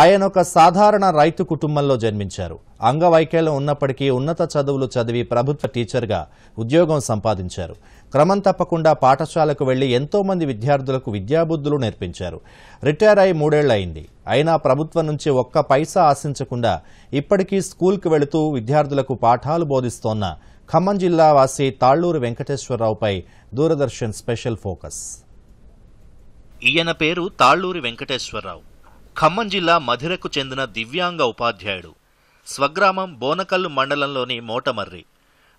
ఆయన ఒక సాధారణ రైతు కుటుంబంలో జన్మించారు అంగవైకల్యం ఉన్నప్పటికీ ఉన్నత చదువులు చదివి ప్రభుత్వ టీచర్గా ఉద్యోగం సంపాదించారు క్రమం తప్పకుండా పాఠశాలకు వెళ్లి ఎంతోమంది విద్యార్థులకు విద్యాబుద్ధులు నేర్పించారు రిటైర్ అయి మూడేళ్లయింది అయినా ప్రభుత్వం నుంచి ఒక్క పైసా ఆశించకుండా ఇప్పటికీ స్కూల్కు వెళుతూ విద్యార్థులకు పాఠాలు బోధిస్తోన్న ఖమ్మం జిల్లా వాసి తాళ్లూరు వెంకటేశ్వరరావుపై దూరదర్శన్ స్పెషల్ ఫోకస్ ఈయన పేరు తాళ్లూరి వెంకటేశ్వరరావు ఖమ్మం జిల్లా మధిరకు చెందిన దివ్యాంగ ఉపాధ్యాయుడు స్వగ్రామం బోనకల్లు మండలంలోని మోటమర్రి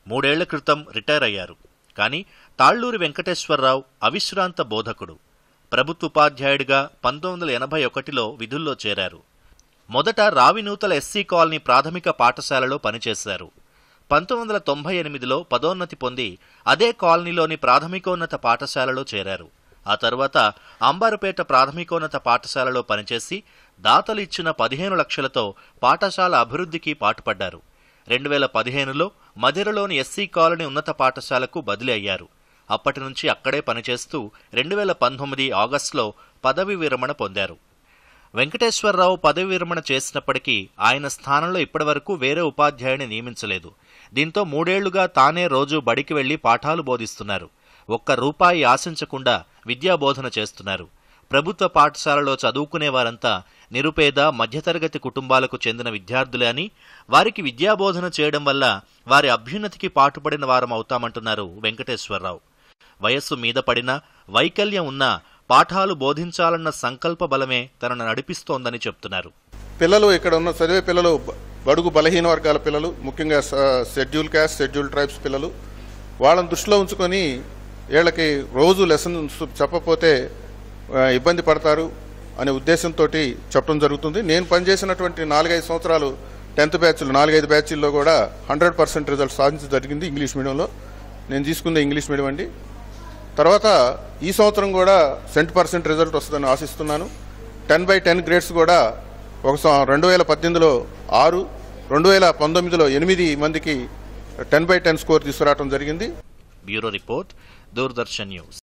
మూడేళ్ల క్రితం రిటైర్ అయ్యారు కానీ తాళ్లూరి వెంకటేశ్వరరావు అవిశ్రాంత బోధకుడు ప్రభుత్వ ఉపాధ్యాయుడిగా పంతొమ్మిది వందల ఎనభై ఒకటిలో విధుల్లో చేరారు మొదట రావినూతల ఎస్సీ కాలనీ ప్రాథమిక పాఠశాలలో పనిచేశారు పంతొమ్మిది వందల తొంభై ఎనిమిదిలో పదోన్నతి పొంది అదే కాలనీలోని ప్రాథమికోన్నత పాఠశాలలో చేరారు ఆ తర్వాత అంబారుపేట ప్రాథమికోన్నత పాఠశాలలో పనిచేసి దాతలు ఇచ్చిన పదిహేను లక్షలతో పాఠశాల అభివృద్ధికి పాటుపడ్డారు రెండు వేల పదిహేనులో మధిరలోని ఎస్సీ కాలనీ ఉన్నత పాఠశాలకు బదిలీ అయ్యారు అప్పటి నుంచి అక్కడే పనిచేస్తూ రెండు వేల పంతొమ్మిది ఆగస్టులో పదవి విరమణ పొందారు వెంకటేశ్వరరావు పదవి విరమణ చేసినప్పటికీ ఆయన స్థానంలో ఇప్పటివరకు వేరే ఉపాధ్యాయుని నియమించలేదు దీంతో మూడేళ్లుగా తానే రోజు బడికి వెళ్లి పాఠాలు బోధిస్తున్నారు ఒక్క రూపాయి ఆశించకుండా విద్యాబోధన చేస్తున్నారు ప్రభుత్వ పాఠశాలలో చదువుకునే వారంతా నిరుపేద మధ్యతరగతి కుటుంబాలకు చెందిన విద్యార్థులే అని వారికి విద్యాబోధన చేయడం వల్ల వారి అభ్యున్నతికి పాటుపడిన వారం అవుతామంటున్నారు వెంకటేశ్వరరావు వయస్సు మీద పడినా వైకల్యం ఉన్నా పాఠాలు బోధించాలన్న సంకల్ప బలమే తనను నడిపిస్తోందని చెప్తున్నారు పిల్లలు ఇక్కడ ఉన్న చదివే పిల్లలు బడుగు బలహీన వర్గాల పిల్లలు ముఖ్యంగా షెడ్యూల్ క్యాస్ట్ షెడ్యూల్ ట్రైబ్స్ పిల్లలు వాళ్ళని దృష్టిలో ఉంచుకొని వీళ్ళకి రోజు లెసన్ చెప్పపోతే ఇబ్బంది పడతారు అనే ఉద్దేశంతో చెప్పడం జరుగుతుంది నేను పనిచేసినటువంటి నాలుగైదు సంవత్సరాలు టెన్త్ బ్యాచ్లు నాలుగైదు బ్యాచ్ల్లో కూడా హండ్రెడ్ పర్సెంట్ రిజల్ట్ సాధించడం జరిగింది ఇంగ్లీష్ మీడియంలో నేను తీసుకుంది ఇంగ్లీష్ మీడియం అండి తర్వాత ఈ సంవత్సరం కూడా సెంట్ పర్సెంట్ రిజల్ట్ వస్తుందని ఆశిస్తున్నాను టెన్ బై టెన్ గ్రేడ్స్ కూడా ఒక రెండు వేల పద్దెనిమిదిలో ఆరు రెండు వేల పంతొమ్మిదిలో ఎనిమిది మందికి టెన్ బై టెన్ స్కోర్ తీసుకురావడం జరిగింది Bureau Report, Durdarshan News.